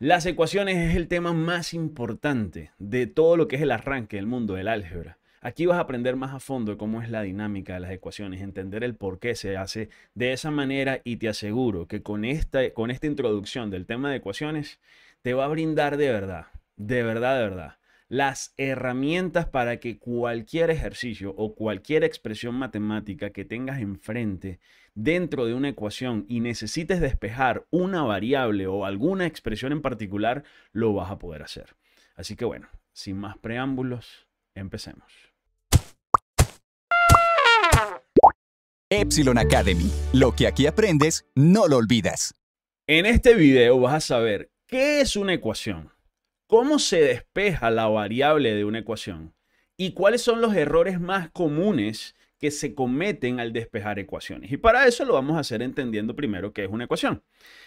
Las ecuaciones es el tema más importante de todo lo que es el arranque del mundo del álgebra. Aquí vas a aprender más a fondo cómo es la dinámica de las ecuaciones, entender el por qué se hace de esa manera y te aseguro que con esta, con esta introducción del tema de ecuaciones te va a brindar de verdad, de verdad, de verdad, las herramientas para que cualquier ejercicio o cualquier expresión matemática que tengas enfrente dentro de una ecuación y necesites despejar una variable o alguna expresión en particular, lo vas a poder hacer. Así que bueno, sin más preámbulos, empecemos. Epsilon Academy. Lo que aquí aprendes, no lo olvidas. En este video vas a saber qué es una ecuación ¿Cómo se despeja la variable de una ecuación? ¿Y cuáles son los errores más comunes que se cometen al despejar ecuaciones? Y para eso lo vamos a hacer entendiendo primero qué es una ecuación.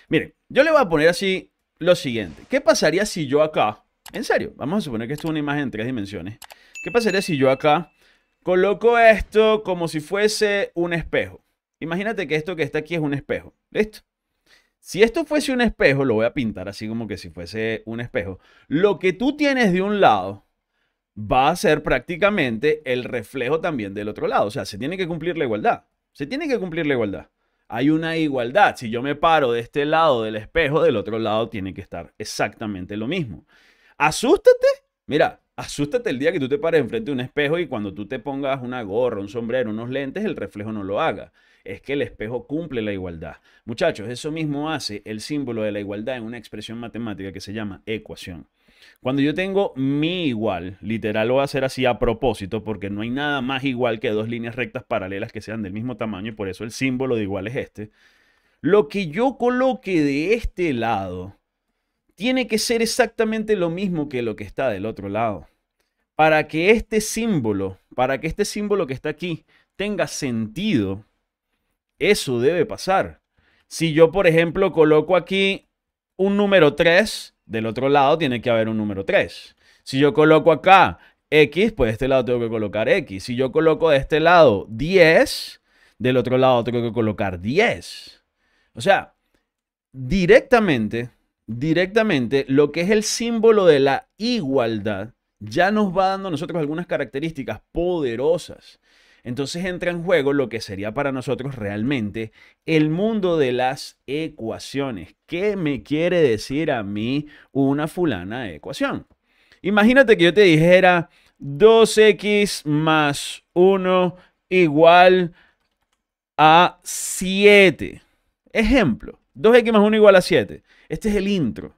Miren, yo le voy a poner así lo siguiente. ¿Qué pasaría si yo acá, en serio, vamos a suponer que esto es una imagen en tres dimensiones. ¿Qué pasaría si yo acá coloco esto como si fuese un espejo? Imagínate que esto que está aquí es un espejo. ¿Listo? Si esto fuese un espejo, lo voy a pintar así como que si fuese un espejo, lo que tú tienes de un lado va a ser prácticamente el reflejo también del otro lado. O sea, se tiene que cumplir la igualdad. Se tiene que cumplir la igualdad. Hay una igualdad. Si yo me paro de este lado del espejo, del otro lado tiene que estar exactamente lo mismo. Asústate. Mira, asústate el día que tú te pares enfrente de un espejo y cuando tú te pongas una gorra, un sombrero, unos lentes, el reflejo no lo haga es que el espejo cumple la igualdad. Muchachos, eso mismo hace el símbolo de la igualdad en una expresión matemática que se llama ecuación. Cuando yo tengo mi igual, literal lo voy a hacer así a propósito porque no hay nada más igual que dos líneas rectas paralelas que sean del mismo tamaño y por eso el símbolo de igual es este. Lo que yo coloque de este lado tiene que ser exactamente lo mismo que lo que está del otro lado. Para que este símbolo, para que este símbolo que está aquí tenga sentido, eso debe pasar. Si yo, por ejemplo, coloco aquí un número 3, del otro lado tiene que haber un número 3. Si yo coloco acá X, pues de este lado tengo que colocar X. Si yo coloco de este lado 10, del otro lado tengo que colocar 10. O sea, directamente, directamente, lo que es el símbolo de la igualdad ya nos va dando a nosotros algunas características poderosas. Entonces entra en juego lo que sería para nosotros realmente el mundo de las ecuaciones. ¿Qué me quiere decir a mí una fulana de ecuación? Imagínate que yo te dijera 2x más 1 igual a 7. Ejemplo, 2x más 1 igual a 7. Este es el intro.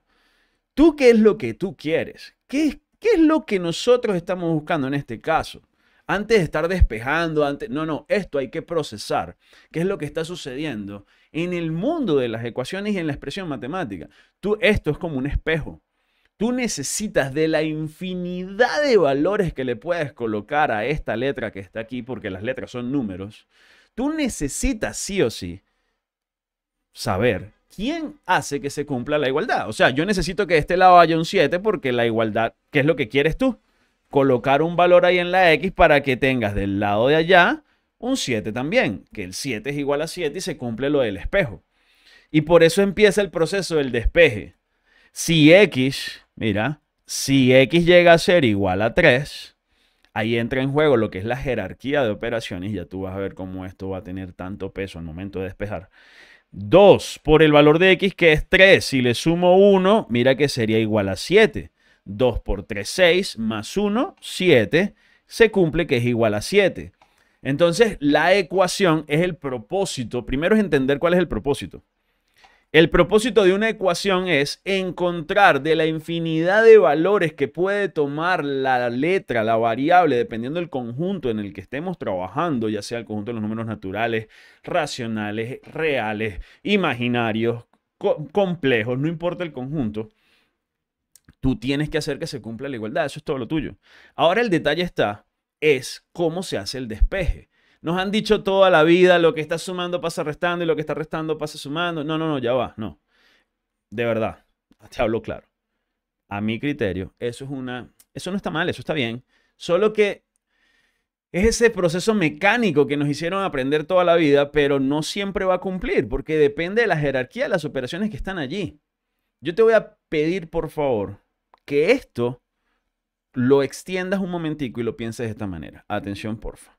¿Tú qué es lo que tú quieres? ¿Qué, ¿Qué es lo que nosotros estamos buscando en este caso? antes de estar despejando, antes, no, no, esto hay que procesar, qué es lo que está sucediendo en el mundo de las ecuaciones y en la expresión matemática. Tú, esto es como un espejo. Tú necesitas de la infinidad de valores que le puedes colocar a esta letra que está aquí, porque las letras son números. Tú necesitas sí o sí saber ¿quién hace que se cumpla la igualdad? O sea, yo necesito que de este lado haya un 7 porque la igualdad, ¿qué es lo que quieres tú? colocar un valor ahí en la X para que tengas del lado de allá un 7 también, que el 7 es igual a 7 y se cumple lo del espejo. Y por eso empieza el proceso del despeje. Si X, mira, si X llega a ser igual a 3, ahí entra en juego lo que es la jerarquía de operaciones. Ya tú vas a ver cómo esto va a tener tanto peso al momento de despejar. 2 por el valor de X que es 3. Si le sumo 1, mira que sería igual a 7. 2 por 3, 6, más 1, 7, se cumple que es igual a 7. Entonces, la ecuación es el propósito. Primero es entender cuál es el propósito. El propósito de una ecuación es encontrar de la infinidad de valores que puede tomar la letra, la variable, dependiendo del conjunto en el que estemos trabajando, ya sea el conjunto de los números naturales, racionales, reales, imaginarios, complejos, no importa el conjunto Tú tienes que hacer que se cumpla la igualdad, eso es todo lo tuyo. Ahora el detalle está, es cómo se hace el despeje. Nos han dicho toda la vida, lo que está sumando pasa restando y lo que está restando pasa sumando. No, no, no, ya va, no. De verdad, te hablo claro. A mi criterio, eso es una, eso no está mal, eso está bien. Solo que es ese proceso mecánico que nos hicieron aprender toda la vida, pero no siempre va a cumplir, porque depende de la jerarquía de las operaciones que están allí. Yo te voy a pedir, por favor, que esto lo extiendas un momentico y lo pienses de esta manera. Atención, porfa.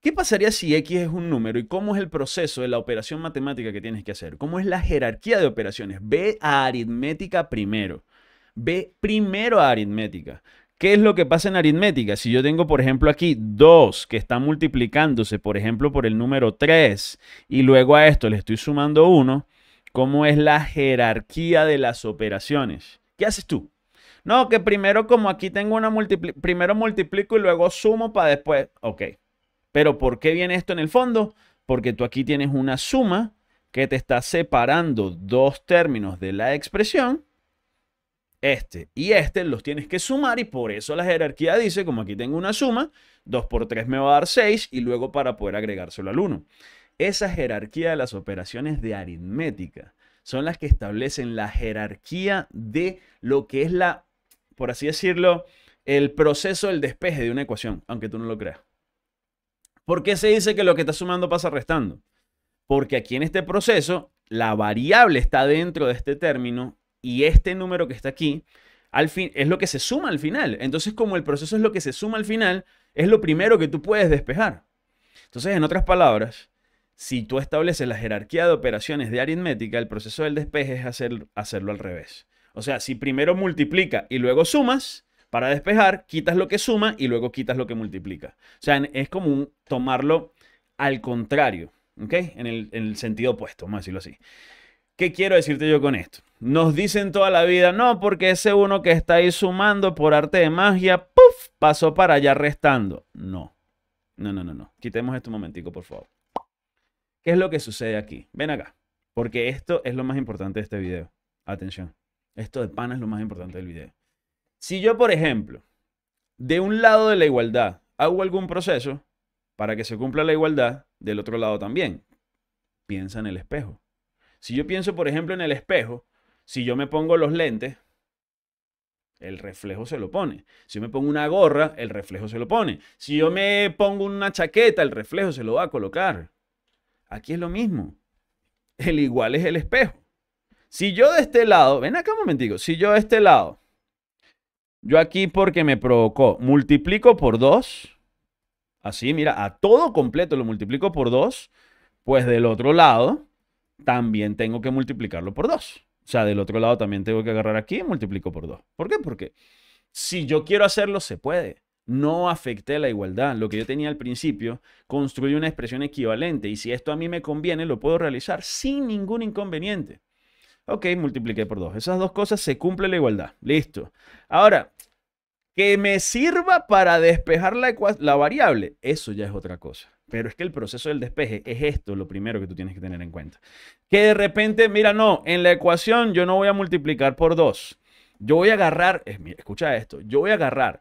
¿Qué pasaría si X es un número y cómo es el proceso de la operación matemática que tienes que hacer? ¿Cómo es la jerarquía de operaciones? Ve a aritmética primero. Ve primero a aritmética. ¿Qué es lo que pasa en aritmética? Si yo tengo, por ejemplo, aquí 2 que está multiplicándose, por ejemplo, por el número 3, y luego a esto le estoy sumando 1, ¿cómo es la jerarquía de las operaciones? ¿Qué haces tú? No, que primero como aquí tengo una multiplicación, primero multiplico y luego sumo para después. Ok. Pero ¿por qué viene esto en el fondo? Porque tú aquí tienes una suma que te está separando dos términos de la expresión. Este y este los tienes que sumar y por eso la jerarquía dice, como aquí tengo una suma, 2 por 3 me va a dar 6 y luego para poder agregárselo al 1. Esa jerarquía de las operaciones de aritmética son las que establecen la jerarquía de lo que es la por así decirlo, el proceso del despeje de una ecuación, aunque tú no lo creas. ¿Por qué se dice que lo que está sumando pasa restando? Porque aquí en este proceso, la variable está dentro de este término y este número que está aquí al fin, es lo que se suma al final. Entonces, como el proceso es lo que se suma al final, es lo primero que tú puedes despejar. Entonces, en otras palabras, si tú estableces la jerarquía de operaciones de aritmética, el proceso del despeje es hacer, hacerlo al revés. O sea, si primero multiplica y luego sumas, para despejar, quitas lo que suma y luego quitas lo que multiplica. O sea, es común tomarlo al contrario, ¿ok? En el, sentido opuesto, vamos a decirlo así. ¿Qué quiero decirte yo con esto? Nos dicen toda la vida, no, porque ese uno que está ahí sumando por arte de magia, ¡puf! pasó para allá restando. No, no, no, no, no. Quitemos esto un momentico, por favor. ¿Qué es lo que sucede aquí? Ven acá, porque esto es lo más importante de este video. Atención. Esto de pana es lo más importante del video. Si yo, por ejemplo, de un lado de la igualdad hago algún proceso para que se cumpla la igualdad, del otro lado también. Piensa en el espejo. Si yo pienso, por ejemplo, en el espejo, si yo me pongo los lentes, el reflejo se lo pone. Si yo me pongo una gorra, el reflejo se lo pone. Si yo me pongo una chaqueta, el reflejo se lo va a colocar. Aquí es lo mismo. El igual es el espejo. Si yo de este lado, ven acá un momentico, si yo de este lado, yo aquí porque me provocó, multiplico por 2, así, mira, a todo completo lo multiplico por 2, pues del otro lado también tengo que multiplicarlo por 2. O sea, del otro lado también tengo que agarrar aquí y multiplico por 2. ¿Por qué? Porque si yo quiero hacerlo, se puede. No afecté la igualdad. Lo que yo tenía al principio, construí una expresión equivalente. Y si esto a mí me conviene, lo puedo realizar sin ningún inconveniente. Ok, multipliqué por 2. Esas dos cosas se cumple la igualdad. Listo. Ahora, que me sirva para despejar la, la variable, eso ya es otra cosa. Pero es que el proceso del despeje es esto lo primero que tú tienes que tener en cuenta. Que de repente, mira, no, en la ecuación yo no voy a multiplicar por 2. Yo voy a agarrar, escucha esto, yo voy a agarrar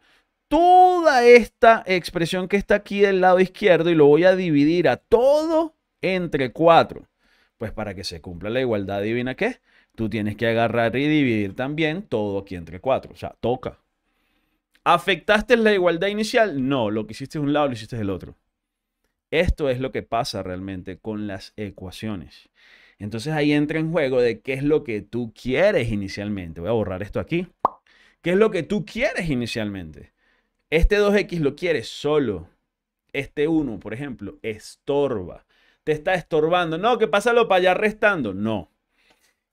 toda esta expresión que está aquí del lado izquierdo y lo voy a dividir a todo entre 4. Pues para que se cumpla la igualdad divina, ¿qué? tú tienes que agarrar y dividir también todo aquí entre cuatro. O sea, toca. ¿Afectaste la igualdad inicial? No, lo que hiciste es un lado, lo hiciste del otro. Esto es lo que pasa realmente con las ecuaciones. Entonces ahí entra en juego de qué es lo que tú quieres inicialmente. Voy a borrar esto aquí. ¿Qué es lo que tú quieres inicialmente? Este 2x lo quieres solo. Este 1, por ejemplo, estorba. Te está estorbando. No, que pásalo para allá restando. No.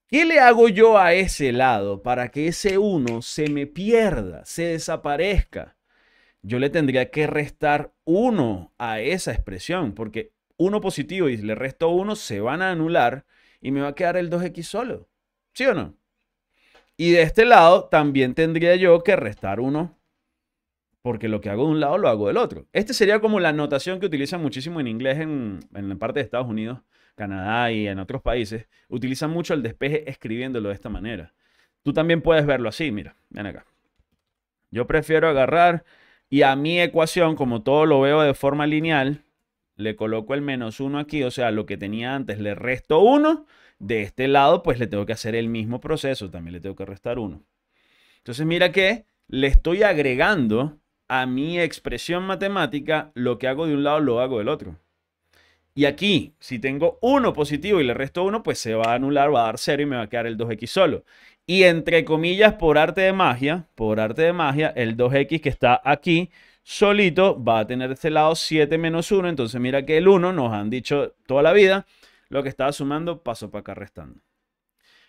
¿Qué le hago yo a ese lado para que ese 1 se me pierda, se desaparezca? Yo le tendría que restar 1 a esa expresión, porque 1 positivo y le resto 1 se van a anular y me va a quedar el 2x solo. ¿Sí o no? Y de este lado también tendría yo que restar 1, porque lo que hago de un lado lo hago del otro. Este sería como la notación que utilizan muchísimo en inglés en, en la parte de Estados Unidos Canadá y en otros países, utilizan mucho el despeje escribiéndolo de esta manera. Tú también puedes verlo así, mira, ven acá. Yo prefiero agarrar y a mi ecuación, como todo lo veo de forma lineal, le coloco el menos 1 aquí, o sea, lo que tenía antes le resto 1. De este lado, pues le tengo que hacer el mismo proceso, también le tengo que restar 1. Entonces, mira que le estoy agregando a mi expresión matemática lo que hago de un lado, lo hago del otro. Y aquí, si tengo 1 positivo y le resto 1, pues se va a anular, va a dar 0 y me va a quedar el 2x solo. Y entre comillas, por arte de magia, por arte de magia, el 2x que está aquí solito va a tener este lado 7 menos 1. Entonces mira que el 1 nos han dicho toda la vida, lo que estaba sumando pasó para acá restando.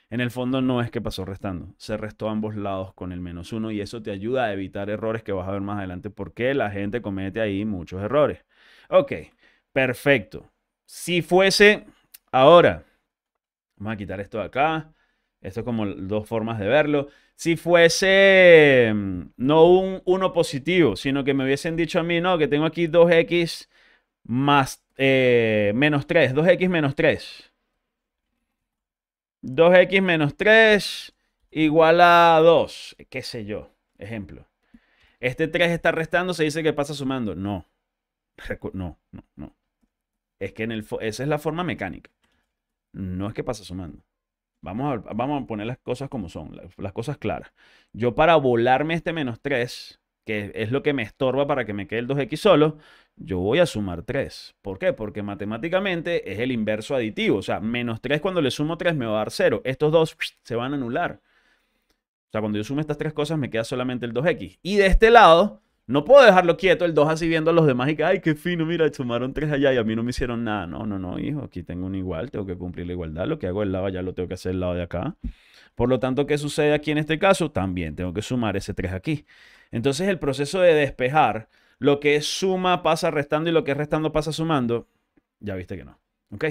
En el fondo no es que pasó restando, se restó ambos lados con el menos 1 y eso te ayuda a evitar errores que vas a ver más adelante porque la gente comete ahí muchos errores. Ok, perfecto. Si fuese, ahora, vamos a quitar esto de acá. Esto es como dos formas de verlo. Si fuese mm, no un 1 positivo, sino que me hubiesen dicho a mí, no, que tengo aquí 2x más eh, menos 3, 2x menos 3. 2x menos 3 igual a 2, qué sé yo, ejemplo. Este 3 está restando, se dice que pasa sumando. No, no, no, no. Es que en el esa es la forma mecánica. No es que pasa sumando. Vamos a, vamos a poner las cosas como son, las, las cosas claras. Yo para volarme este menos 3, que es lo que me estorba para que me quede el 2x solo, yo voy a sumar 3. ¿Por qué? Porque matemáticamente es el inverso aditivo. O sea, menos 3 cuando le sumo 3 me va a dar 0. Estos dos se van a anular. O sea, cuando yo sumo estas tres cosas me queda solamente el 2x. Y de este lado no puedo dejarlo quieto el 2 así viendo a los demás y que, ay, qué fino, mira, sumaron tres allá y a mí no me hicieron nada. No, no, no, hijo, aquí tengo un igual, tengo que cumplir la igualdad. Lo que hago el lado allá lo tengo que hacer el lado de acá. Por lo tanto, ¿qué sucede aquí en este caso? También tengo que sumar ese 3 aquí. Entonces, el proceso de despejar lo que es suma pasa restando y lo que es restando pasa sumando, ya viste que no. ¿Ok?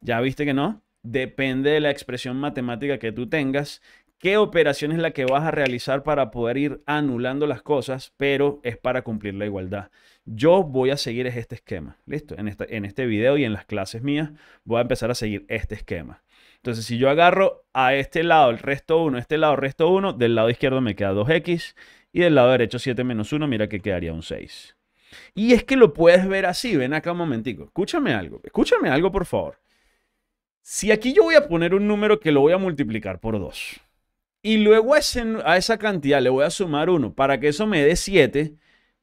Ya viste que no. Depende de la expresión matemática que tú tengas qué operación es la que vas a realizar para poder ir anulando las cosas, pero es para cumplir la igualdad. Yo voy a seguir este esquema, ¿listo? En, este video y en las clases mías voy a empezar a seguir este esquema. Entonces, si yo agarro a este lado el resto 1, este lado resto 1, del lado izquierdo me queda 2x y del lado derecho 7 menos 1, mira que quedaría un 6. Y es que lo puedes ver así, ven acá un momentico, escúchame algo, escúchame algo por favor. Si aquí yo voy a poner un número que lo voy a multiplicar por 2, y luego a, esa cantidad le voy a sumar 1. Para que eso me dé 7,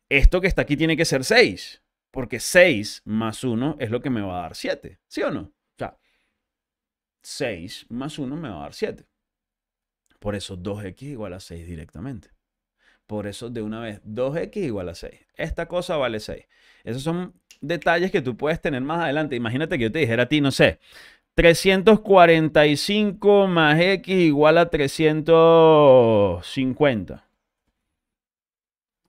esto que está aquí tiene que ser 6. Porque 6 más 1 es lo que me va a dar 7. ¿Sí o no? O sea, 6 más 1 me va a dar 7. Por eso 2x igual a 6 directamente. Por eso de una vez, 2x igual a 6. Esta cosa vale 6. Esos son detalles que tú puedes tener más adelante. Imagínate que yo te dijera a ti, no sé, 345 más X igual a 350.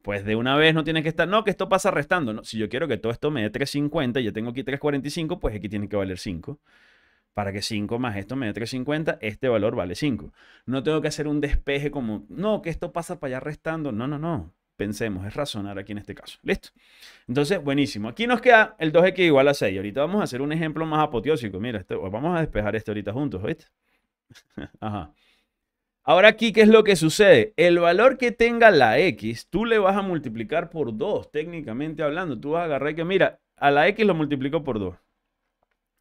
Pues de una vez no tiene que estar, no, que esto pasa restando. Si yo quiero que todo esto me dé 350 y yo tengo aquí 345, pues X tiene que valer 5. Para que 5 más esto me dé 350, este valor vale 5. No tengo que hacer un despeje como, no, que esto pasa para allá restando. No, no, no pensemos, es razonar aquí en este caso. ¿Listo? Entonces, buenísimo. Aquí nos queda el 2x igual a 6. Ahorita vamos a hacer un ejemplo más apoteósico. Mira, vamos a despejar este ahorita juntos, ¿viste? Ajá. Ahora aquí, ¿qué es lo que sucede? El valor que tenga la x, tú le vas a multiplicar por 2, técnicamente hablando. Tú vas a agarrar que, mira, a la x lo multiplico por 2.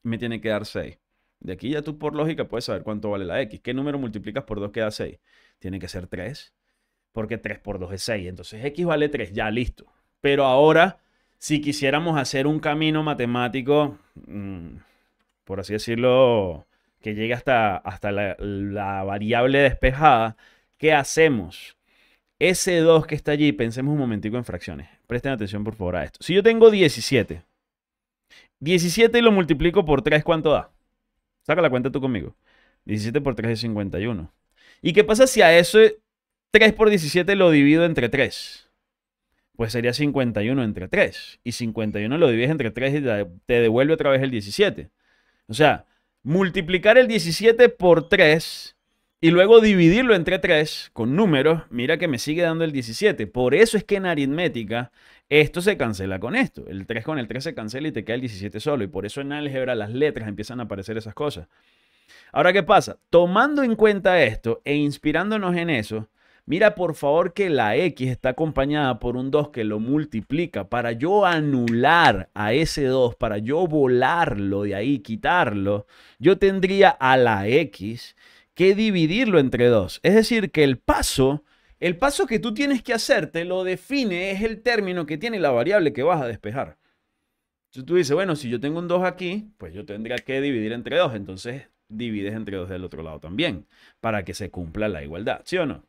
Me tiene que dar 6. De aquí ya tú por lógica puedes saber cuánto vale la x. ¿Qué número multiplicas por 2 queda 6? Tiene que ser 3 porque 3 por 2 es 6. Entonces x vale 3, ya listo. Pero ahora, si quisiéramos hacer un camino matemático, mm, por así decirlo, que llegue hasta, hasta la, la variable despejada, ¿qué hacemos? Ese 2 que está allí, pensemos un momentico en fracciones. Presten atención por favor a esto. Si yo tengo 17, 17 y lo multiplico por 3, ¿cuánto da? Saca la cuenta tú conmigo. 17 por 3 es 51. ¿Y qué pasa si a eso 3 por 17 lo divido entre 3. Pues sería 51 entre 3. Y 51 lo divides entre 3 y te devuelve otra vez el 17. O sea, multiplicar el 17 por 3 y luego dividirlo entre 3 con números, mira que me sigue dando el 17. Por eso es que en aritmética esto se cancela con esto. El 3 con el 3 se cancela y te queda el 17 solo. Y por eso en álgebra las letras empiezan a aparecer esas cosas. Ahora, ¿qué pasa? Tomando en cuenta esto e inspirándonos en eso, Mira por favor que la X está acompañada por un 2 que lo multiplica para yo anular a ese 2, para yo volarlo de ahí, quitarlo, yo tendría a la X que dividirlo entre 2. Es decir, que el paso, el paso que tú tienes que hacerte lo define, es el término que tiene la variable que vas a despejar. Entonces tú dices, bueno, si yo tengo un 2 aquí, pues yo tendría que dividir entre 2. Entonces divides entre 2 del otro lado también, para que se cumpla la igualdad, ¿sí o no?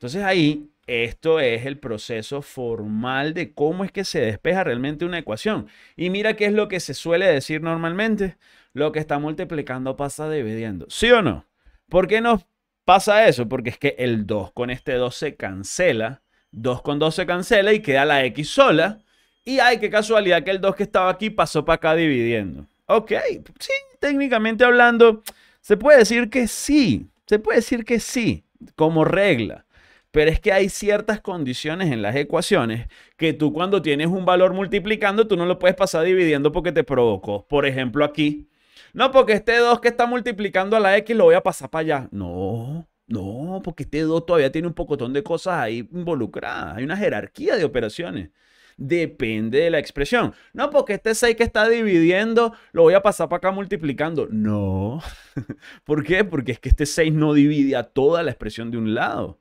Entonces ahí, esto es el proceso formal de cómo es que se despeja realmente una ecuación. Y mira qué es lo que se suele decir normalmente. Lo que está multiplicando pasa dividiendo. ¿Sí o no? ¿Por qué nos pasa eso? Porque es que el 2 con este 2 se cancela. 2 con 2 se cancela y queda la X sola. Y hay qué casualidad que el 2 que estaba aquí pasó para acá dividiendo. Ok, sí, técnicamente hablando, se puede decir que sí. Se puede decir que sí, como regla. Pero es que hay ciertas condiciones en las ecuaciones que tú cuando tienes un valor multiplicando, tú no lo puedes pasar dividiendo porque te provocó. Por ejemplo, aquí. No, porque este 2 que está multiplicando a la X lo voy a pasar para allá. No, no, porque este 2 todavía tiene un pocotón de cosas ahí involucradas. Hay una jerarquía de operaciones. Depende de la expresión. No, porque este 6 que está dividiendo lo voy a pasar para acá multiplicando. No. ¿Por qué? Porque es que este 6 no divide a toda la expresión de un lado.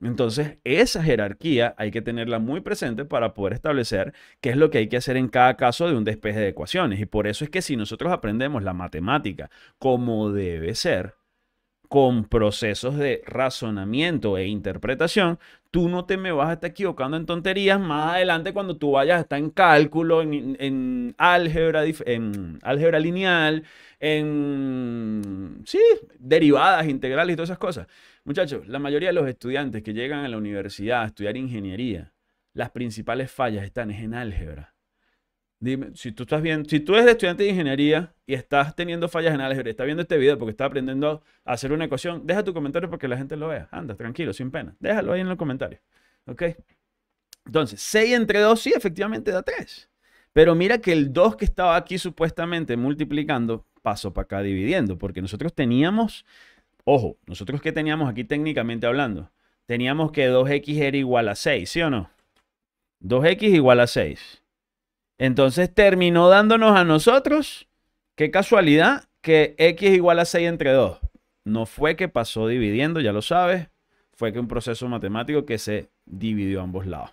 Entonces, esa jerarquía hay que tenerla muy presente para poder establecer qué es lo que hay que hacer en cada caso de un despeje de ecuaciones. Y por eso es que si nosotros aprendemos la matemática como debe ser, con procesos de razonamiento e interpretación, tú no te me vas a estar equivocando en tonterías más adelante cuando tú vayas a estar en cálculo, en, álgebra, en álgebra lineal, en, sí, derivadas, integrales y todas esas cosas. Muchachos, la mayoría de los estudiantes que llegan a la universidad a estudiar ingeniería, las principales fallas están en álgebra. Dime, si tú estás bien, si tú eres estudiante de ingeniería y estás teniendo fallas en álgebra, y estás viendo este video porque estás aprendiendo a hacer una ecuación, deja tu comentario para que la gente lo vea. Anda, tranquilo, sin pena. Déjalo ahí en los comentarios. ¿Ok? Entonces, 6 entre 2 sí, efectivamente da 3. Pero mira que el 2 que estaba aquí supuestamente multiplicando pasó para acá dividiendo, porque nosotros teníamos, ojo, nosotros que teníamos aquí técnicamente hablando, teníamos que 2x era igual a 6, ¿sí o no? 2x igual a 6. Entonces terminó dándonos a nosotros, qué casualidad, que x es igual a 6 entre 2. No fue que pasó dividiendo, ya lo sabes, fue que un proceso matemático que se dividió a ambos lados.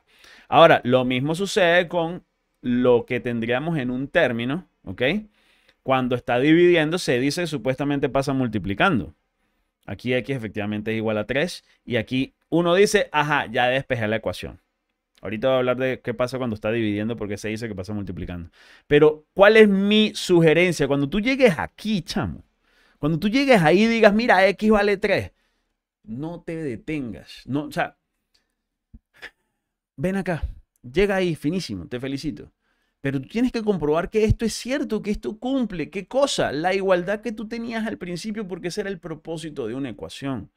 Ahora, lo mismo sucede con lo que tendríamos en un término, ¿ok? Cuando está dividiendo, se dice supuestamente pasa multiplicando. Aquí x efectivamente es igual a 3 y aquí uno dice, ajá, ya despejé la ecuación. Ahorita voy a hablar de qué pasa cuando está dividiendo, porque se dice que pasa multiplicando. Pero, ¿cuál es mi sugerencia? Cuando tú llegues aquí, chamo, cuando tú llegues ahí y digas, mira, X vale 3, no te detengas. No, o sea, ven acá, llega ahí, finísimo, te felicito. Pero tú tienes que comprobar que esto es cierto, que esto cumple. ¿Qué cosa? La igualdad que tú tenías al principio, porque ese era el propósito de una ecuación.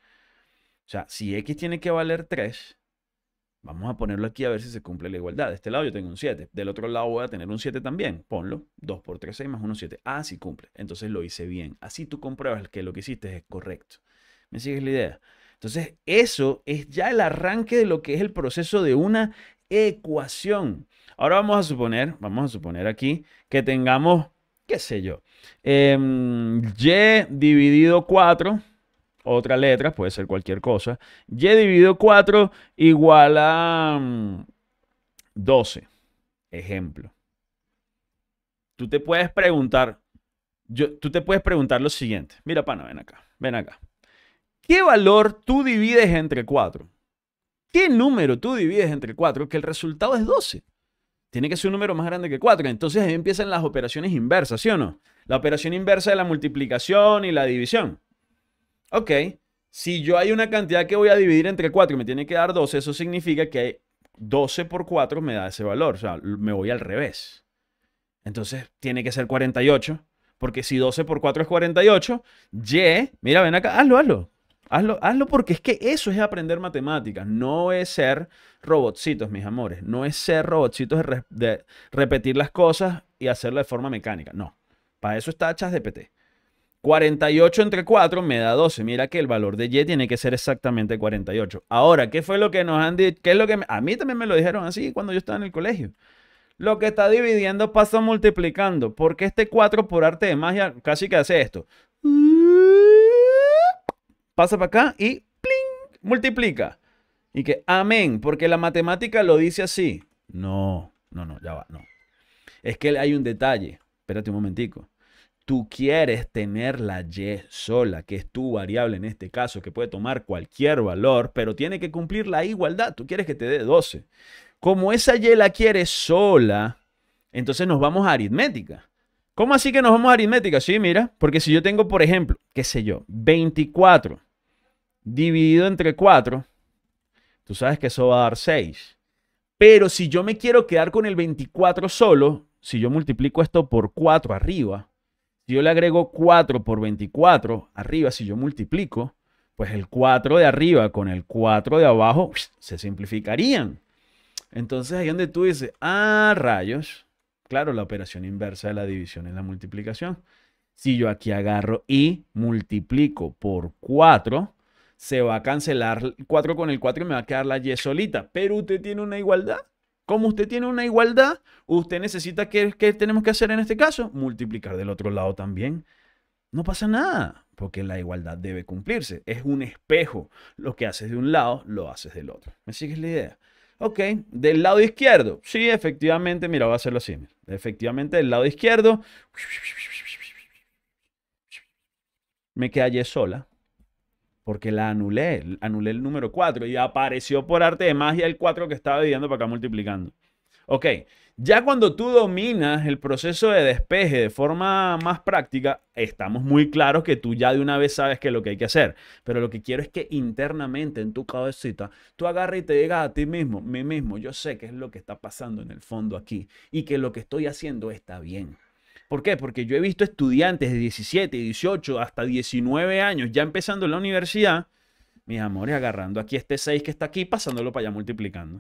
O sea, si X tiene que valer 3, Vamos a ponerlo aquí a ver si se cumple la igualdad. De este lado yo tengo un 7. Del otro lado voy a tener un 7 también. Ponlo. 2 por 3, 6 más 1, 7. Ah, sí cumple. Entonces lo hice bien. Así tú compruebas que lo que hiciste es correcto. ¿Me sigues la idea? Entonces eso es ya el arranque de lo que es el proceso de una ecuación. Ahora vamos a suponer, vamos a suponer aquí que tengamos, qué sé yo, em, y dividido 4 otra letra, puede ser cualquier cosa. Y dividido 4 igual a 12. Mm, Ejemplo. Tú te puedes preguntar, tú te puedes preguntar lo siguiente. Mira, pana, ven acá, ven acá. ¿Qué valor tú divides entre 4? ¿Qué número tú divides entre 4? Que el resultado es 12. Tiene que ser un número más grande que 4. Entonces ahí empiezan las operaciones inversas, ¿sí o no? La operación inversa de la multiplicación y la división. Ok, si yo hay una cantidad que voy a dividir entre 4 y me tiene que dar 12, eso significa que 12 por 4 me da ese valor. O sea, me voy al revés. Entonces tiene que ser 48. Porque si 12 por 4 es 48, Y, mira, ven acá, hazlo, hazlo. Hazlo, hazlo porque es que eso es aprender matemáticas, no es ser robotcitos, mis amores, no es ser robotcitos de, repetir las cosas y hacerlo de forma mecánica, no. Para eso está PT. 48 entre 4 me da 12. Mira que el valor de Y tiene que ser exactamente 48. Ahora, ¿qué fue lo que nos han dicho? ¿Qué es lo que a mí también me lo dijeron así cuando yo estaba en el colegio? Lo que está dividiendo pasa multiplicando, porque este 4 por arte de magia casi que hace esto. Pasa para acá y ¡pling! multiplica. Y que amén, porque la matemática lo dice así. No, no, no, ya va, no. Es que hay un detalle. Espérate un momentico tú quieres tener la Y sola, que es tu variable en este caso, que puede tomar cualquier valor, pero tiene que cumplir la igualdad. Tú quieres que te dé 12. Como esa Y la quieres sola, entonces nos vamos a aritmética. ¿Cómo así que nos vamos a aritmética? Sí, mira, porque si yo tengo, por ejemplo, qué sé yo, 24 dividido entre 4, tú sabes que eso va a dar 6. Pero si yo me quiero quedar con el 24 solo, si yo multiplico esto por 4 arriba, si yo le agrego 4 por 24 arriba, si yo multiplico, pues el 4 de arriba con el 4 de abajo se simplificarían. Entonces ahí donde tú dices, ah, rayos. Claro, la operación inversa de la división es la multiplicación. Si yo aquí agarro y multiplico por 4, se va a cancelar 4 con el 4 y me va a quedar la Y solita. Pero usted tiene una igualdad. Como usted tiene una igualdad, usted necesita, que tenemos que hacer en este caso? Multiplicar del otro lado también. No pasa nada, porque la igualdad debe cumplirse. Es un espejo. Lo que haces de un lado, lo haces del otro. ¿Me sigues la idea? Ok, del lado izquierdo. Sí, efectivamente, mira, voy a hacerlo así. Efectivamente, del lado izquierdo. Me quedé sola porque la anulé, anulé el número 4 y apareció por arte de magia el 4 que estaba dividiendo para acá multiplicando. Ok, ya cuando tú dominas el proceso de despeje de forma más práctica, estamos muy claros que tú ya de una vez sabes qué es lo que hay que hacer. Pero lo que quiero es que internamente en tu cabecita, tú agarres y te digas a ti mismo, mi mismo, yo sé qué es lo que está pasando en el fondo aquí y que lo que estoy haciendo está bien. ¿Por qué? Porque yo he visto estudiantes de 17, 18, hasta 19 años, ya empezando en la universidad, mis amores, agarrando aquí este 6 que está aquí, pasándolo para allá multiplicando.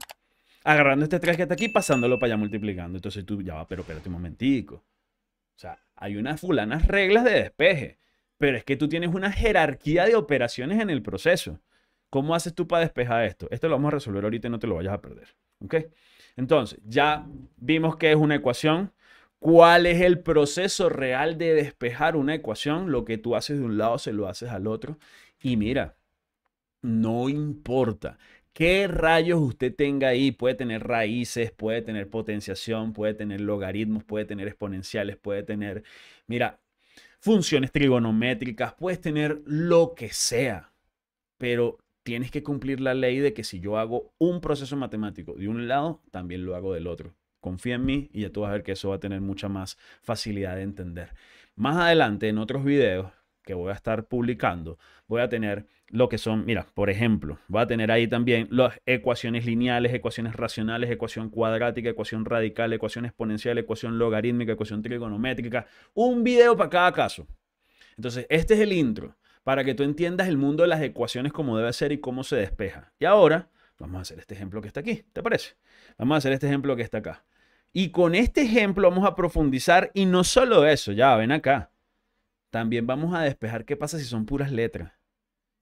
Agarrando este 3 que está aquí, pasándolo para allá multiplicando. Entonces tú, ya va, pero espérate un momentico. O sea, hay unas fulanas reglas de despeje, pero es que tú tienes una jerarquía de operaciones en el proceso. ¿Cómo haces tú para despejar esto? Esto lo vamos a resolver ahorita y no te lo vayas a perder. ¿Ok? Entonces, ya vimos que es una ecuación cuál es el proceso real de despejar una ecuación. Lo que tú haces de un lado se lo haces al otro. Y mira, no importa qué rayos usted tenga ahí. Puede tener raíces, puede tener potenciación, puede tener logaritmos, puede tener exponenciales, puede tener, mira, funciones trigonométricas, puedes tener lo que sea. Pero tienes que cumplir la ley de que si yo hago un proceso matemático de un lado, también lo hago del otro confía en mí y ya tú vas a ver que eso va a tener mucha más facilidad de entender. Más adelante, en otros videos que voy a estar publicando, voy a tener lo que son, mira, por ejemplo, va a tener ahí también las ecuaciones lineales, ecuaciones racionales, ecuación cuadrática, ecuación radical, ecuación exponencial, ecuación logarítmica, ecuación trigonométrica, un video para cada caso. Entonces, este es el intro para que tú entiendas el mundo de las ecuaciones como debe ser y cómo se despeja. Y ahora vamos a hacer este ejemplo que está aquí, ¿te parece? Vamos a hacer este ejemplo que está acá. Y con este ejemplo vamos a profundizar y no solo eso, ya ven acá. También vamos a despejar qué pasa si son puras letras.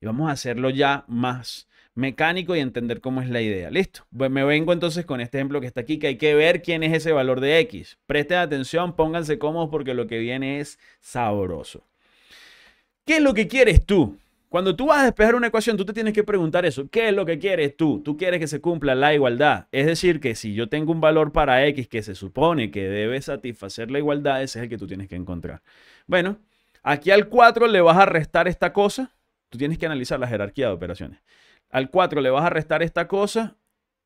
Y vamos a hacerlo ya más mecánico y entender cómo es la idea. Listo. me vengo entonces con este ejemplo que está aquí, que hay que ver quién es ese valor de X. Presten atención, pónganse cómodos porque lo que viene es sabroso. ¿Qué es lo que quieres tú? Cuando tú vas a despejar una ecuación, tú te tienes que preguntar eso. ¿Qué es lo que quieres tú? Tú quieres que se cumpla la igualdad. Es decir, que si yo tengo un valor para X que se supone que debe satisfacer la igualdad, ese es el que tú tienes que encontrar. Bueno, aquí al 4 le vas a restar esta cosa. Tú tienes que analizar la jerarquía de operaciones. Al 4 le vas a restar esta cosa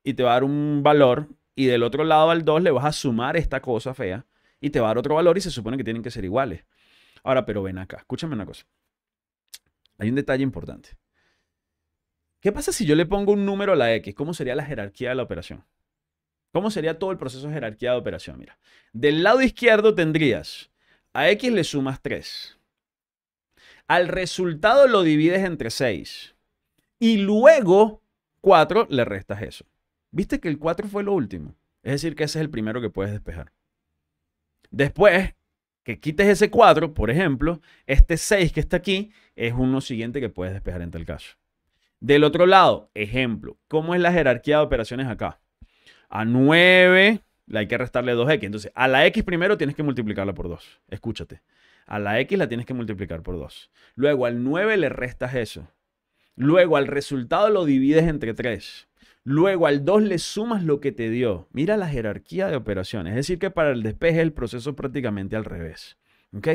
y te va a dar un valor. Y del otro lado al 2 le vas a sumar esta cosa fea y te va a dar otro valor y se supone que tienen que ser iguales. Ahora, pero ven acá, escúchame una cosa hay un detalle importante. ¿Qué pasa si yo le pongo un número a la X? ¿Cómo sería la jerarquía de la operación? ¿Cómo sería todo el proceso de jerarquía de operación? Mira, del lado izquierdo tendrías a X le sumas 3. Al resultado lo divides entre 6. Y luego 4 le restas eso. ¿Viste que el 4 fue lo último? Es decir, que ese es el primero que puedes despejar. Después, que quites ese 4, por ejemplo, este 6 que está aquí es uno siguiente que puedes despejar en tal caso. Del otro lado, ejemplo, ¿cómo es la jerarquía de operaciones acá? A 9 le hay que restarle 2x. Entonces, a la x primero tienes que multiplicarla por 2. Escúchate. A la x la tienes que multiplicar por 2. Luego al 9 le restas eso. Luego al resultado lo divides entre 3. Luego al 2 le sumas lo que te dio. Mira la jerarquía de operaciones. Es decir, que para el despeje el proceso es prácticamente al revés. ¿Ok?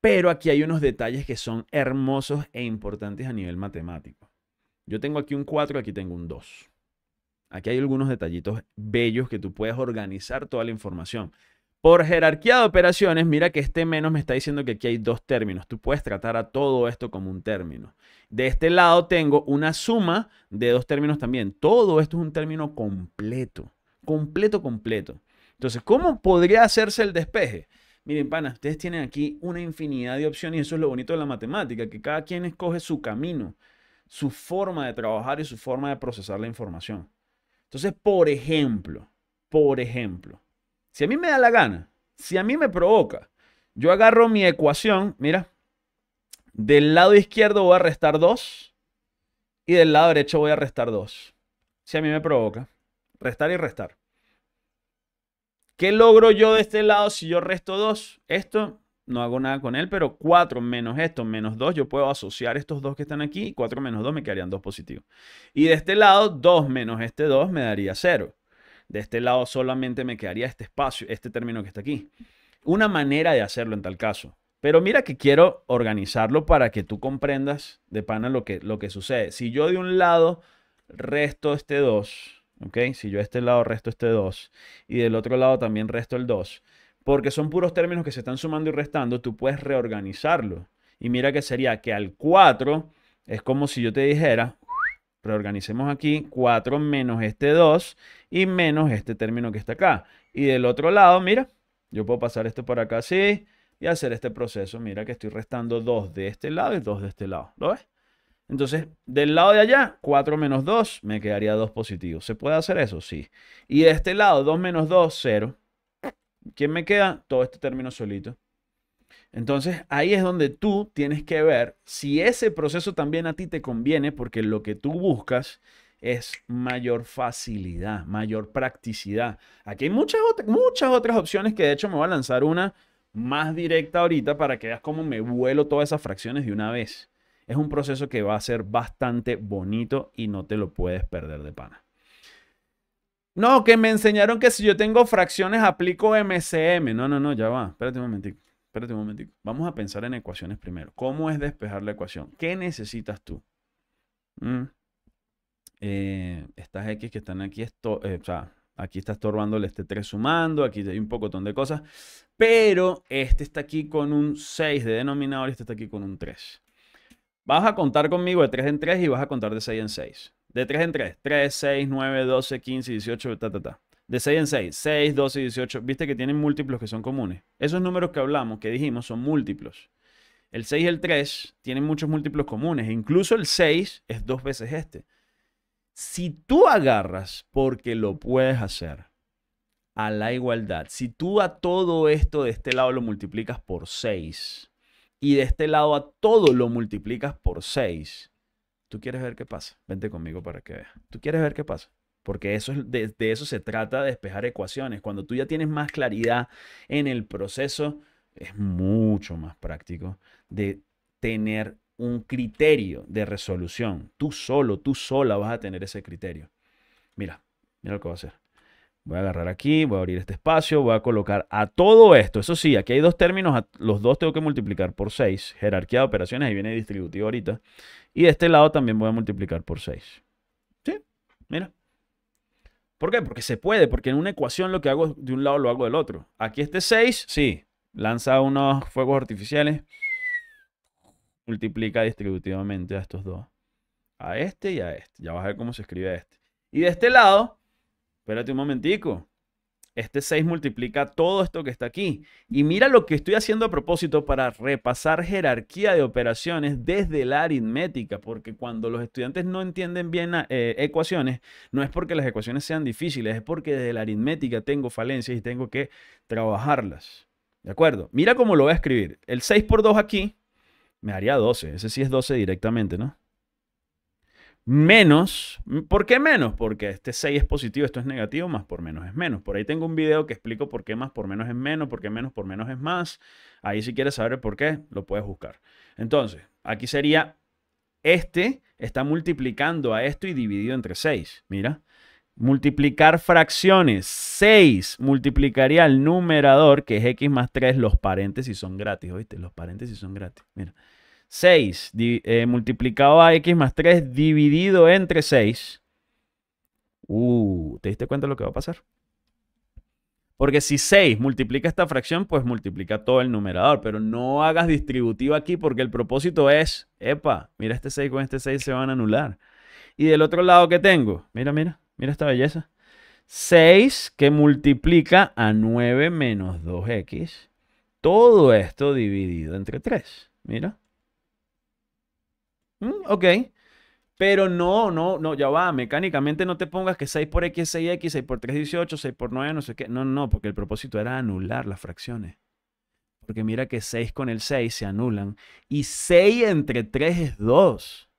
Pero aquí hay unos detalles que son hermosos e importantes a nivel matemático. Yo tengo aquí un 4 aquí tengo un 2. Aquí hay algunos detallitos bellos que tú puedes organizar toda la información. Por jerarquía de operaciones, mira que este menos me está diciendo que aquí hay dos términos. Tú puedes tratar a todo esto como un término. De este lado tengo una suma de dos términos también. Todo esto es un término completo. Completo, completo. Entonces, ¿cómo podría hacerse el despeje? Miren, pana, ustedes tienen aquí una infinidad de opciones y eso es lo bonito de la matemática, que cada quien escoge su camino, su forma de trabajar y su forma de procesar la información. Entonces, por ejemplo, por ejemplo, si a mí me da la gana, si a mí me provoca, yo agarro mi ecuación, mira, del lado izquierdo voy a restar 2 y del lado derecho voy a restar 2. Si a mí me provoca, restar y restar. ¿Qué logro yo de este lado si yo resto 2? Esto no hago nada con él, pero 4 menos esto menos 2, yo puedo asociar estos dos que están aquí y 4 menos 2 me quedarían 2 positivos. Y de este lado, 2 menos este 2 me daría 0. De este lado solamente me quedaría este espacio, este término que está aquí. Una manera de hacerlo en tal caso. Pero mira que quiero organizarlo para que tú comprendas de pana lo que, lo que sucede. Si yo de un lado resto este 2, ¿ok? Si yo de este lado resto este 2 y del otro lado también resto el 2, porque son puros términos que se están sumando y restando, tú puedes reorganizarlo. Y mira que sería que al 4 es como si yo te dijera, Reorganicemos aquí 4 menos este 2 y menos este término que está acá. Y del otro lado, mira, yo puedo pasar esto por acá así y hacer este proceso. Mira que estoy restando 2 de este lado y 2 de este lado. ¿Lo ves? Entonces, del lado de allá, 4 menos 2, me quedaría 2 positivo. ¿Se puede hacer eso? Sí. Y de este lado, 2 menos 2, 0. ¿Quién me queda? Todo este término solito. Entonces ahí es donde tú tienes que ver si ese proceso también a ti te conviene porque lo que tú buscas es mayor facilidad, mayor practicidad. Aquí hay muchas, muchas otras opciones que de hecho me voy a lanzar una más directa ahorita para que veas cómo me vuelo todas esas fracciones de una vez. Es un proceso que va a ser bastante bonito y no te lo puedes perder de pana. No, que me enseñaron que si yo tengo fracciones aplico MCM. No, no, no, ya va. Espérate un momentito espérate un momentico. Vamos a pensar en ecuaciones primero. ¿Cómo es despejar la ecuación? ¿Qué necesitas tú? Mm. Eh, estas X que están aquí, esto, eh, o sea, aquí está el este 3 sumando, aquí hay un pocotón de cosas, pero este está aquí con un 6 de denominador y este está aquí con un 3. Vas a contar conmigo de 3 en 3 y vas a contar de 6 en 6. De 3 en 3, 3, 6, 9, 12, 15, 18, ta, ta, ta de 6 en 6, 6, 12 y 18, viste que tienen múltiplos que son comunes. Esos números que hablamos, que dijimos, son múltiplos. El 6 y el 3 tienen muchos múltiplos comunes. E incluso el 6 es dos veces este. Si tú agarras, porque lo puedes hacer, a la igualdad, si tú a todo esto de este lado lo multiplicas por 6 y de este lado a todo lo multiplicas por 6, tú quieres ver qué pasa. Vente conmigo para que veas. Tú quieres ver qué pasa. Porque eso es, de, eso se trata, de despejar ecuaciones. Cuando tú ya tienes más claridad en el proceso, es mucho más práctico de tener un criterio de resolución. Tú solo, tú sola vas a tener ese criterio. Mira, mira lo que voy a hacer. Voy a agarrar aquí, voy a abrir este espacio, voy a colocar a todo esto. Eso sí, aquí hay dos términos, los dos tengo que multiplicar por 6. Jerarquía de operaciones, ahí viene distributivo ahorita. Y de este lado también voy a multiplicar por 6. ¿Sí? Mira. ¿Por qué? Porque se puede, porque en una ecuación lo que hago de un lado lo hago del otro. Aquí este 6, sí, lanza unos fuegos artificiales, multiplica distributivamente a estos dos. A este y a este. Ya vas a ver cómo se escribe este. Y de este lado, espérate un momentico, este 6 multiplica todo esto que está aquí. Y mira lo que estoy haciendo a propósito para repasar jerarquía de operaciones desde la aritmética, porque cuando los estudiantes no entienden bien eh, ecuaciones, no es porque las ecuaciones sean difíciles, es porque desde la aritmética tengo falencias y tengo que trabajarlas. ¿De acuerdo? Mira cómo lo voy a escribir. El 6 por 2 aquí me haría 12. Ese sí es 12 directamente, ¿no? menos. ¿Por qué menos? Porque este 6 es positivo, esto es negativo, más por menos es menos. Por ahí tengo un video que explico por qué más por menos es menos, por qué menos por menos es más. Ahí si quieres saber por qué, lo puedes buscar. Entonces, aquí sería este está multiplicando a esto y dividido entre 6. Mira. Multiplicar fracciones. 6 multiplicaría el numerador, que es x más 3. Los paréntesis son gratis, ¿oíste? Los paréntesis son gratis. Mira. 6 eh, multiplicado a x más 3 dividido entre 6. Uh, ¿te diste cuenta de lo que va a pasar? Porque si 6 multiplica esta fracción, pues multiplica todo el numerador. Pero no hagas distributivo aquí porque el propósito es, epa, mira este 6 con este 6 se van a anular. Y del otro lado que tengo, mira, mira, mira esta belleza. 6 que multiplica a 9 menos 2x. Todo esto dividido entre 3. Mira. Mm, ok. Pero no, no, no, ya va, mecánicamente no te pongas que 6 por x es 6x, 6 por 3 es 18, 6 por 9 no sé qué. No, no, porque el propósito era anular las fracciones. Porque mira que 6 con el 6 se anulan y 6 entre 3 es 2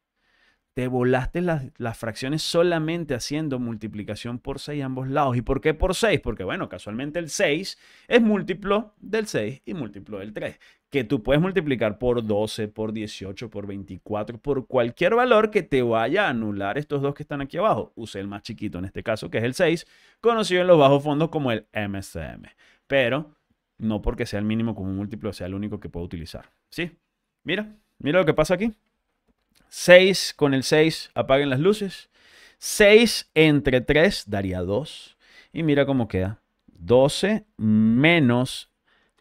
te volaste las, fracciones solamente haciendo multiplicación por 6 a ambos lados. ¿Y por qué por 6? Porque, bueno, casualmente el 6 es múltiplo del 6 y múltiplo del 3, que tú puedes multiplicar por 12, por 18, por 24, por cualquier valor que te vaya a anular estos dos que están aquí abajo. use el más chiquito en este caso, que es el 6, conocido en los bajos fondos como el MCM. Pero no porque sea el mínimo como múltiplo, sea el único que puedo utilizar. ¿Sí? Mira, mira lo que pasa aquí. 6 con el 6, apaguen las luces. 6 entre 3 daría 2. Y mira cómo queda. 12 menos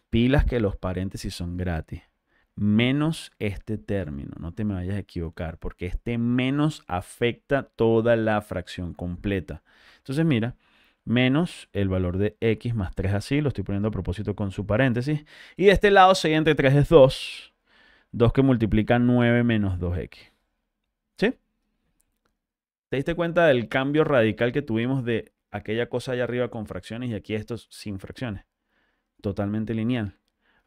pilas que los paréntesis son gratis. Menos este término, no te me vayas a equivocar, porque este menos afecta toda la fracción completa. Entonces mira, menos el valor de x más 3 así, lo estoy poniendo a propósito con su paréntesis. Y de este lado 6 entre 3 es 2. 2 que multiplica 9 menos 2x. ¿Sí? ¿Te diste cuenta del cambio radical que tuvimos de aquella cosa allá arriba con fracciones y aquí estos sin fracciones? Totalmente lineal.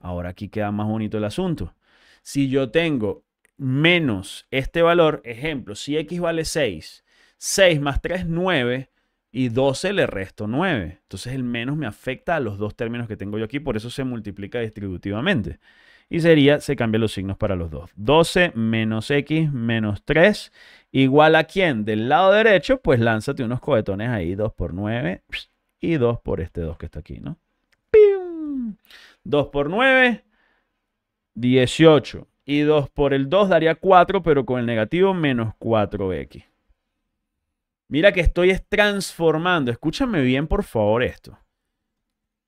Ahora aquí queda más bonito el asunto. Si yo tengo menos este valor, ejemplo, si x vale 6, 6 más 3, 9 y 12 le resto 9. Entonces el menos me afecta a los dos términos que tengo yo aquí, por eso se multiplica distributivamente y sería, se cambian los signos para los dos. 12 menos x menos 3, igual a quién? Del lado derecho, pues lánzate unos cohetones ahí, 2 por 9 y 2 por este 2 que está aquí, ¿no? 2 por 9, 18. Y 2 por el 2 daría 4, pero con el negativo menos 4x. Mira que estoy transformando. Escúchame bien, por favor, esto.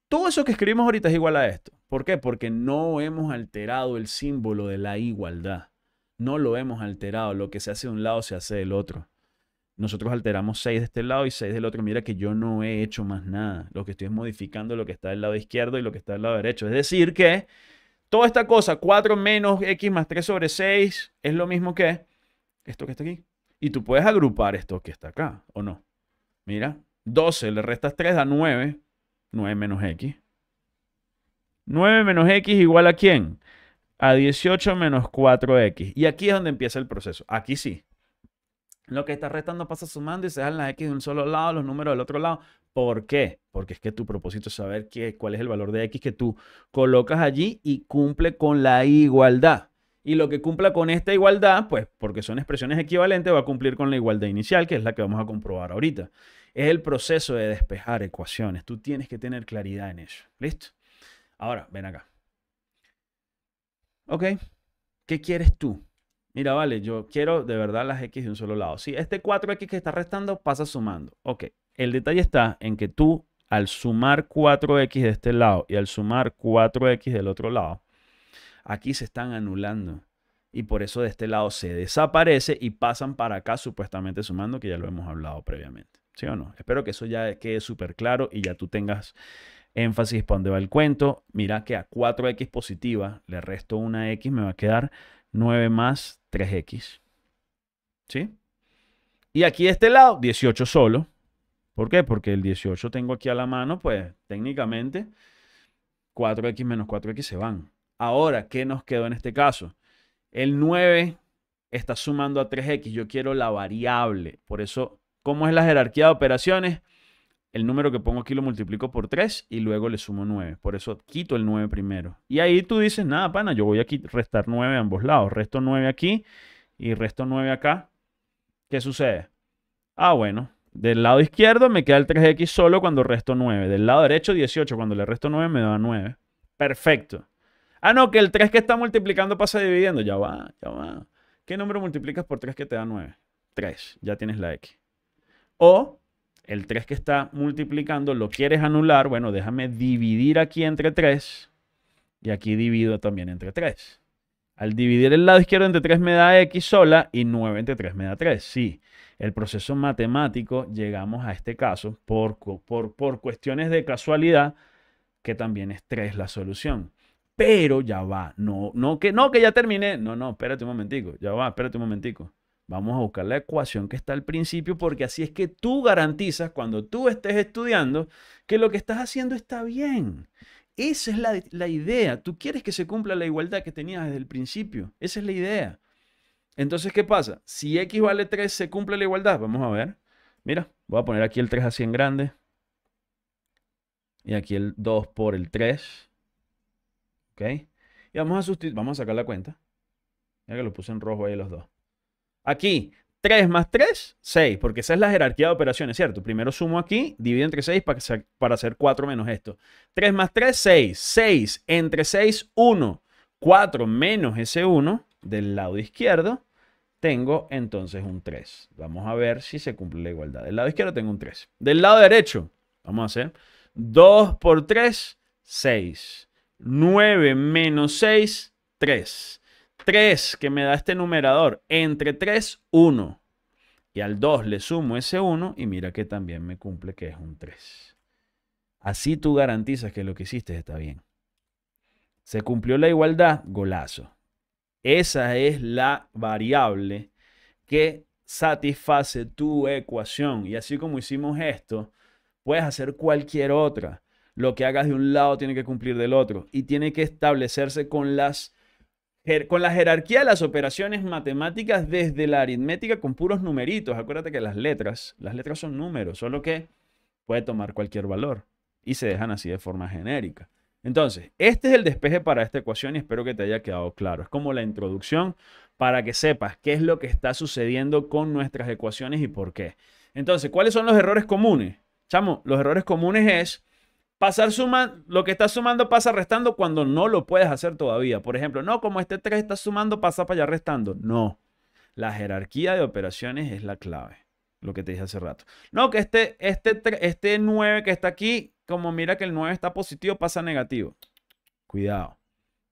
Todo eso que escribimos ahorita es igual a esto. ¿Por qué? Porque no hemos alterado el símbolo de la igualdad. No lo hemos alterado. Lo que se hace de un lado se hace del otro. Nosotros alteramos 6 de este lado y 6 del otro. Mira que yo no he hecho más nada. Lo que estoy es modificando lo que está del lado izquierdo y lo que está del lado derecho. Es decir que toda esta cosa, 4 menos x más 3 sobre 6, es lo mismo que esto que está aquí. Y tú puedes agrupar esto que está acá, ¿o no? Mira, 12 le restas 3 da 9. 9 menos x. 9 menos x igual a quién? A 18 menos 4x. Y aquí es donde empieza el proceso. Aquí sí. Lo que está restando pasa sumando y se dan las x de un solo lado, los números del otro lado. ¿Por qué? Porque es que tu propósito es saber qué, cuál es el valor de x que tú colocas allí y cumple con la igualdad. Y lo que cumpla con esta igualdad, pues porque son expresiones equivalentes, va a cumplir con la igualdad inicial, que es la que vamos a comprobar ahorita es el proceso de despejar ecuaciones. Tú tienes que tener claridad en ello. ¿Listo? Ahora, ven acá. Ok, ¿qué quieres tú? Mira, vale, yo quiero de verdad las x de un solo lado. Si este 4x que está restando pasa sumando. Ok, el detalle está en que tú al sumar 4x de este lado y al sumar 4x del otro lado, aquí se están anulando. Y por eso de este lado se desaparece y pasan para acá supuestamente sumando, que ya lo hemos hablado previamente. ¿Sí o no? Espero que eso ya quede súper claro y ya tú tengas énfasis para dónde va el cuento. Mira que a 4x positiva le resto una x, me va a quedar 9 más 3x. ¿Sí? Y aquí de este lado, 18 solo. ¿Por qué? Porque el 18 tengo aquí a la mano, pues técnicamente 4x menos 4x se van. Ahora, ¿qué nos quedó en este caso? El 9 está sumando a 3x. Yo quiero la variable. Por eso ¿Cómo es la jerarquía de operaciones? El número que pongo aquí lo multiplico por 3 y luego le sumo 9. Por eso quito el 9 primero. Y ahí tú dices, nada, pana, yo voy a restar 9 a ambos lados. Resto 9 aquí y resto 9 acá. ¿Qué sucede? Ah, bueno, del lado izquierdo me queda el 3x solo cuando resto 9. Del lado derecho 18. Cuando le resto 9 me da 9. Perfecto. Ah, no, que el 3 que está multiplicando pasa dividiendo. Ya va, ya va. ¿Qué número multiplicas por 3 que te da 9? 3. Ya tienes la X. O el 3 que está multiplicando lo quieres anular. Bueno, déjame dividir aquí entre 3. Y aquí divido también entre 3. Al dividir el lado izquierdo entre 3 me da x sola y 9 entre 3 me da 3. Sí, el proceso matemático llegamos a este caso por, por, cuestiones de casualidad que también es 3 la solución. Pero ya va, no, no que no que ya terminé. No, no, espérate un momentico, ya va, espérate un momentico. Vamos a buscar la ecuación que está al principio porque así es que tú garantizas cuando tú estés estudiando que lo que estás haciendo está bien. Esa es la, idea. Tú quieres que se cumpla la igualdad que tenías desde el principio. Esa es la idea. Entonces, ¿qué pasa? Si x vale 3, se cumple la igualdad. Vamos a ver. Mira, voy a poner aquí el 3 así en grande. Y aquí el 2 por el 3. ¿Ok? Y vamos a, vamos a sacar la cuenta. Ya que lo puse en rojo ahí los dos. Aquí, 3 más 3, 6, porque esa es la jerarquía de operaciones, ¿cierto? Primero sumo aquí, divido entre 6 para hacer, 4 menos esto. 3 más 3, 6. 6 entre 6, 1. 4 menos ese 1 del lado izquierdo, tengo entonces un 3. Vamos a ver si se cumple la igualdad. Del lado izquierdo tengo un 3. Del lado derecho, vamos a hacer 2 por 3, 6. 9 menos 6, 3. 3 que me da este numerador entre 3, 1. Y al 2 le sumo ese 1 y mira que también me cumple que es un 3. Así tú garantizas que lo que hiciste está bien. Se cumplió la igualdad, golazo. Esa es la variable que satisface tu ecuación. Y así como hicimos esto, puedes hacer cualquier otra. Lo que hagas de un lado tiene que cumplir del otro y tiene que establecerse con las con la jerarquía de las operaciones matemáticas desde la aritmética con puros numeritos. Acuérdate que las letras, las letras son números, solo que puede tomar cualquier valor y se dejan así de forma genérica. Entonces, este es el despeje para esta ecuación y espero que te haya quedado claro. Es como la introducción para que sepas qué es lo que está sucediendo con nuestras ecuaciones y por qué. Entonces, ¿cuáles son los errores comunes? Chamo, los errores comunes es Pasar suma, lo que estás sumando pasa restando cuando no lo puedes hacer todavía. Por ejemplo, no, como este 3 está sumando, pasa para allá restando. No. La jerarquía de operaciones es la clave. Lo que te dije hace rato. No, que este, este, este 9 que está aquí, como mira que el 9 está positivo, pasa negativo. Cuidado.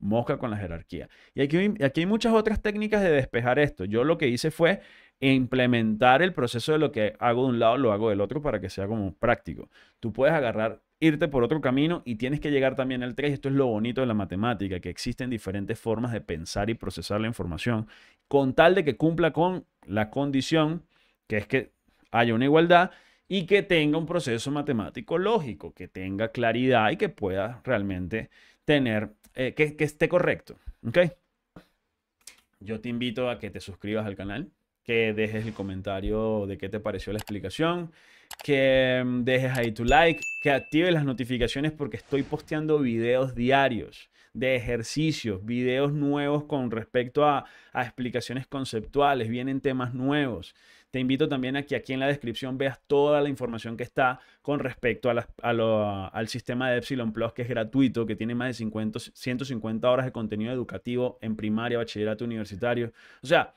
Mosca con la jerarquía. Y aquí, aquí hay muchas otras técnicas de despejar esto. Yo lo que hice fue implementar el proceso de lo que hago de un lado, lo hago del otro para que sea como práctico. Tú puedes agarrar irte por otro camino y tienes que llegar también al 3. Esto es lo bonito de la matemática, que existen diferentes formas de pensar y procesar la información, con tal de que cumpla con la condición, que es que haya una igualdad y que tenga un proceso matemático lógico, que tenga claridad y que pueda realmente tener, eh, que, esté correcto. Yo te invito a que te suscribas al canal, que dejes el comentario de qué te pareció la explicación que mm, dejes ahí tu like, que actives las notificaciones porque estoy posteando videos diarios de ejercicios, videos nuevos con respecto a, explicaciones conceptuales, vienen temas nuevos. Te invito también a que aquí en la descripción veas toda la información que está con respecto a al sistema de Epsilon Plus, que es gratuito, que tiene más de 50, 150 horas de contenido educativo en primaria, bachillerato, universitario. O sea,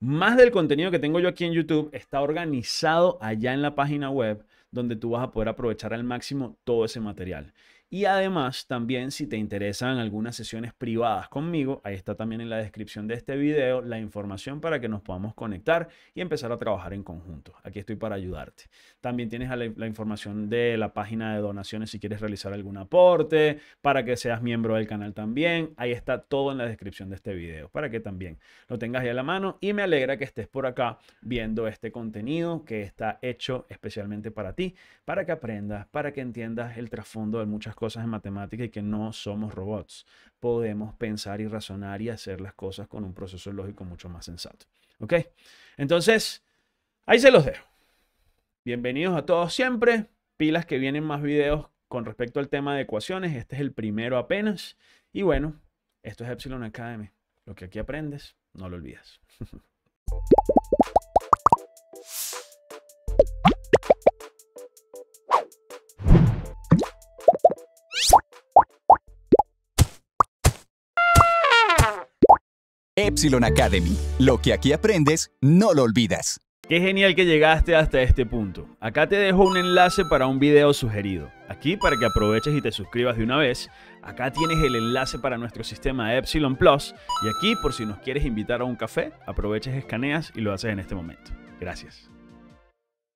más del contenido que tengo yo aquí en YouTube está organizado allá en la página web donde tú vas a poder aprovechar al máximo todo ese material. Y además, también si te interesan algunas sesiones privadas conmigo, ahí está también en la descripción de este video la información para que nos podamos conectar y empezar a trabajar en conjunto. Aquí estoy para ayudarte. También tienes la, información de la página de donaciones si quieres realizar algún aporte, para que seas miembro del canal también. Ahí está todo en la descripción de este video para que también lo tengas ya a la mano. Y me alegra que estés por acá viendo este contenido que está hecho especialmente para ti, para que aprendas, para que entiendas el trasfondo de muchas cosas en matemática y que no somos robots. Podemos pensar y razonar y hacer las cosas con un proceso lógico mucho más sensato. ¿Ok? Entonces, ahí se los dejo. Bienvenidos a todos siempre. Pilas que vienen más videos con respecto al tema de ecuaciones. Este es el primero apenas. Y bueno, esto es Epsilon Academy. Lo que aquí aprendes, no lo olvidas. Epsilon Academy. Lo que aquí aprendes, no lo olvidas. Qué genial que llegaste hasta este punto. Acá te dejo un enlace para un video sugerido. Aquí para que aproveches y te suscribas de una vez. Acá tienes el enlace para nuestro sistema Epsilon Plus. Y aquí por si nos quieres invitar a un café, aproveches, escaneas y lo haces en este momento. Gracias.